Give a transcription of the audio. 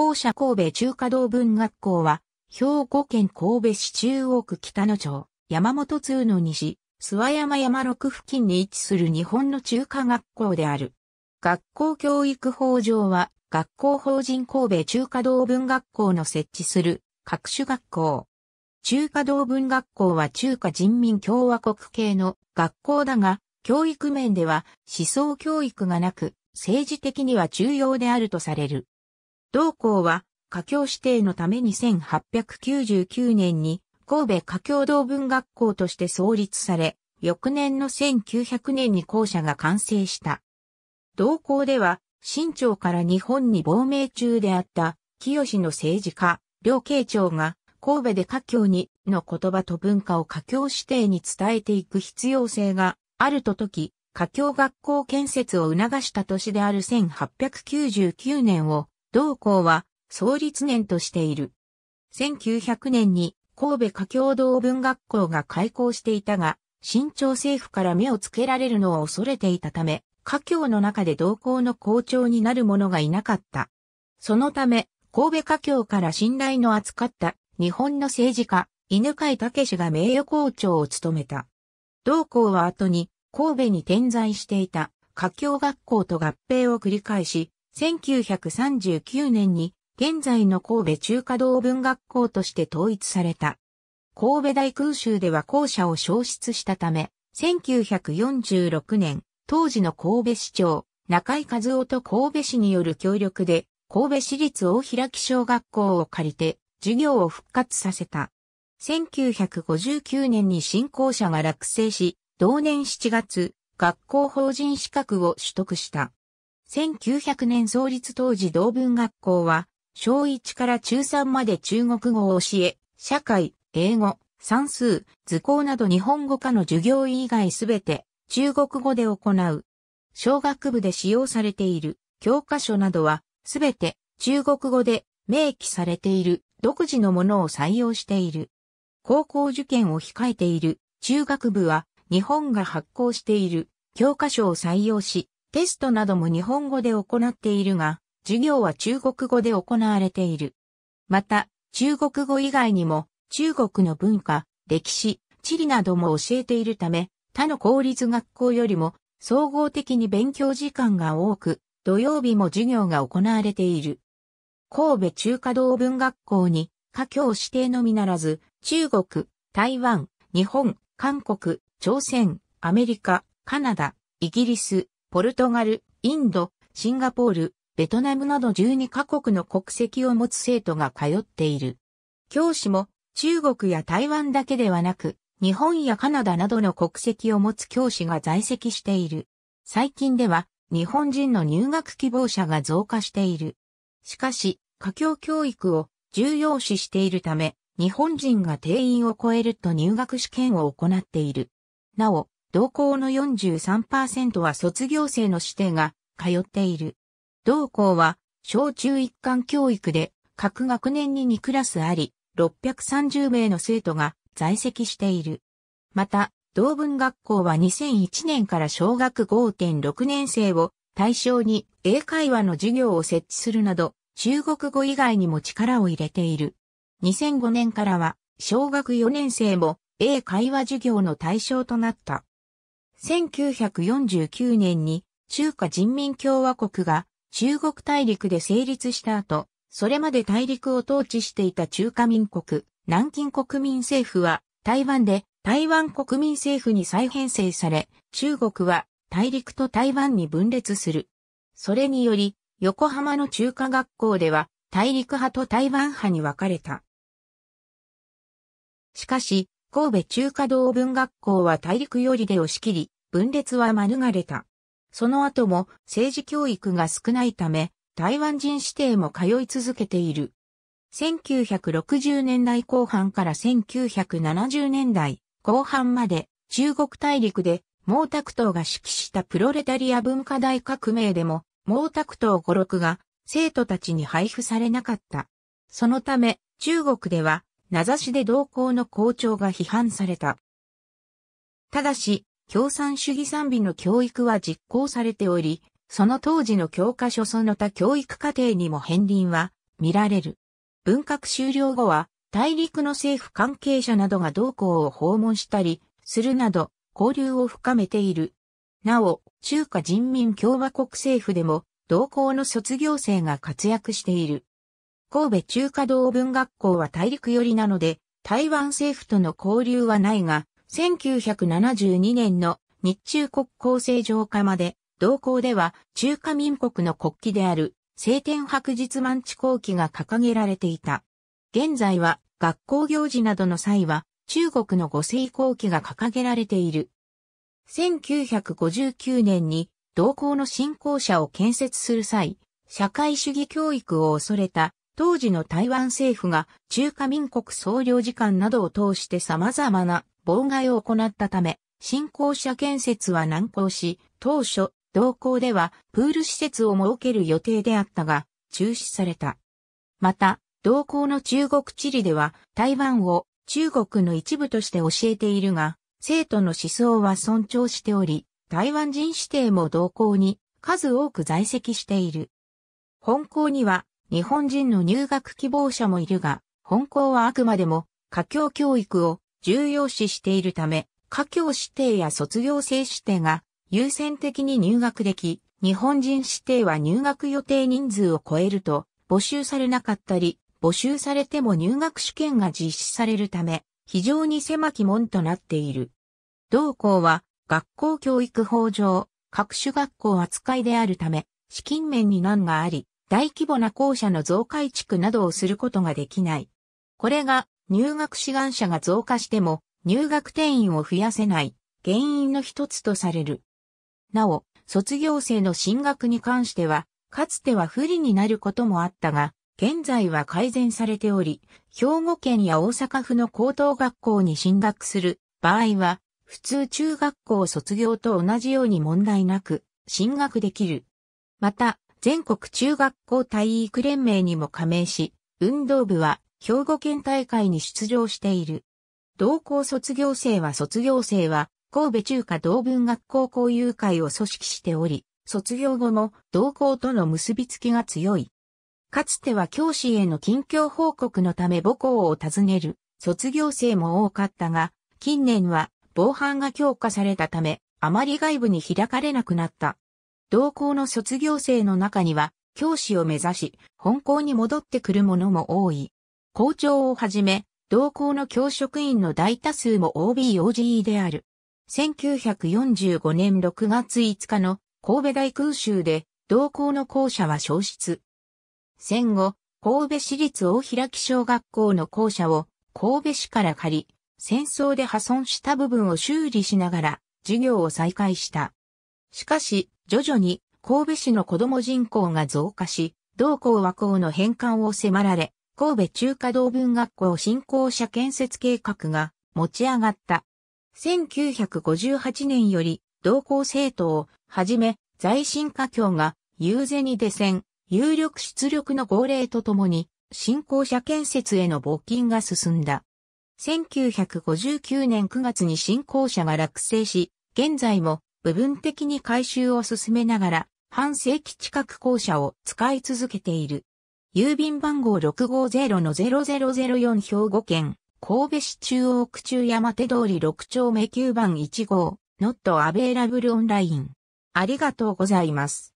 校舎神戸中華道文学校は、兵庫県神戸市中央区北野町、山本通の西、諏訪山山六付近に位置する日本の中華学校である。学校教育法上は、学校法人神戸中華道文学校の設置する各種学校。中華道文学校は中華人民共和国系の学校だが、教育面では思想教育がなく、政治的には重要であるとされる。同校は、華教指定のために1899年に神戸華教道文学校として創立され、翌年の1900年に校舎が完成した。同校では、新朝から日本に亡命中であった清の政治家、両慶長が神戸で華教にの言葉と文化を華教指定に伝えていく必要性があるととき、華教学校建設を促した年である1899年を同校は創立年としている。1900年に神戸華教道文学校が開校していたが、新朝政府から目をつけられるのを恐れていたため、華教の中で同校の校長になる者がいなかった。そのため、神戸華教から信頼の扱った日本の政治家、犬飼武が名誉校長を務めた。同校は後に神戸に点在していた華教学校と合併を繰り返し、1939年に現在の神戸中華道文学校として統一された。神戸大空襲では校舎を消失したため、1946年、当時の神戸市長、中井和夫と神戸市による協力で、神戸市立大開小学校を借りて、授業を復活させた。1959年に新校舎が落成し、同年7月、学校法人資格を取得した。1900年創立当時同文学校は、小1から中3まで中国語を教え、社会、英語、算数、図工など日本語科の授業以外すべて中国語で行う。小学部で使用されている教科書などはすべて中国語で明記されている独自のものを採用している。高校受験を控えている中学部は日本が発行している教科書を採用しテストなども日本語で行っているが、授業は中国語で行われている。また、中国語以外にも、中国の文化、歴史、地理なども教えているため、他の公立学校よりも、総合的に勉強時間が多く、土曜日も授業が行われている。神戸中華道文学校に、家教指定のみならず、中国、台湾、日本、韓国、朝鮮、アメリカ、カナダ、イギリス、ポルトガル、インド、シンガポール、ベトナムなど12カ国の国籍を持つ生徒が通っている。教師も中国や台湾だけではなく、日本やカナダなどの国籍を持つ教師が在籍している。最近では日本人の入学希望者が増加している。しかし、家教教育を重要視しているため、日本人が定員を超えると入学試験を行っている。なお、同校の43%は卒業生の指定が通っている。同校は小中一貫教育で各学年に2クラスあり、630名の生徒が在籍している。また、同文学校は2001年から小学5.6年生を対象に英会話の授業を設置するなど、中国語以外にも力を入れている。2005年からは小学4年生も英会話授業の対象となった。1949年に中華人民共和国が中国大陸で成立した後、それまで大陸を統治していた中華民国、南京国民政府は台湾で台湾国民政府に再編成され、中国は大陸と台湾に分裂する。それにより、横浜の中華学校では大陸派と台湾派に分かれた。しかし、神戸中華道文学校は大陸よりで押し切り、分裂は免れた。その後も政治教育が少ないため、台湾人指定も通い続けている。1960年代後半から1970年代後半まで中国大陸で毛沢東が指揮したプロレタリア文化大革命でも毛沢東語録が生徒たちに配布されなかった。そのため中国では名指しで同行の校長が批判された。ただし、共産主義賛美の教育は実行されており、その当時の教科書その他教育課程にも片鱗は見られる。文革終了後は、大陸の政府関係者などが同校を訪問したり、するなど、交流を深めている。なお、中華人民共和国政府でも、同校の卒業生が活躍している。神戸中華道文学校は大陸寄りなので、台湾政府との交流はないが、1972年の日中国交正常化まで、同行では中華民国の国旗である青天白日満地後期が掲げられていた。現在は学校行事などの際は中国の五星後期が掲げられている。1959年に同行の新校舎を建設する際、社会主義教育を恐れた当時の台湾政府が中華民国総領事館などを通して様々な妨害を行ったため、新校舎建設は難航し、当初、同校ではプール施設を設ける予定であったが、中止された。また、同校の中国地理では台湾を中国の一部として教えているが、生徒の思想は尊重しており、台湾人指定も同校に数多く在籍している。本校には日本人の入学希望者もいるが、本校はあくまでも華僑教育を重要視しているため、家教指定や卒業生指定が優先的に入学でき、日本人指定は入学予定人数を超えると募集されなかったり、募集されても入学試験が実施されるため、非常に狭き門となっている。同校は学校教育法上、各種学校扱いであるため、資金面に難があり、大規模な校舎の増改築などをすることができない。これが入学志願者が増加しても入学定員を増やせない原因の一つとされる。なお、卒業生の進学に関しては、かつては不利になることもあったが、現在は改善されており、兵庫県や大阪府の高等学校に進学する場合は、普通中学校卒業と同じように問題なく進学できる。また、全国中学校体育連盟にも加盟し、運動部は兵庫県大会に出場している。同校卒業生は卒業生は、神戸中華同文学校交友会を組織しており、卒業後も同校との結びつきが強い。かつては教師への近況報告のため母校を訪ねる卒業生も多かったが、近年は防犯が強化されたため、あまり外部に開かれなくなった。同校の卒業生の中には、教師を目指し、本校に戻ってくる者も多い。校長をはじめ、同校の教職員の大多数も OB-OGE である。1945年6月5日の神戸大空襲で同校の校舎は消失。戦後、神戸市立大開小学校の校舎を神戸市から借り、戦争で破損した部分を修理しながら授業を再開した。しかし、徐々に神戸市の子供人口が増加し、同校和校の返還を迫られ、神戸中華道文学校振興者建設計画が持ち上がった。1958年より同校生徒をはじめ在新華教が遊銭で戦、有力出力の号令とともに振興者建設への募金が進んだ。1959年9月に振興者が落成し、現在も部分的に改修を進めながら半世紀近く校舎を使い続けている。郵便番号650-0004兵庫県、神戸市中央区中山手通り6丁目9番1号、ノットアベ b ラブルオンライン。ありがとうございます。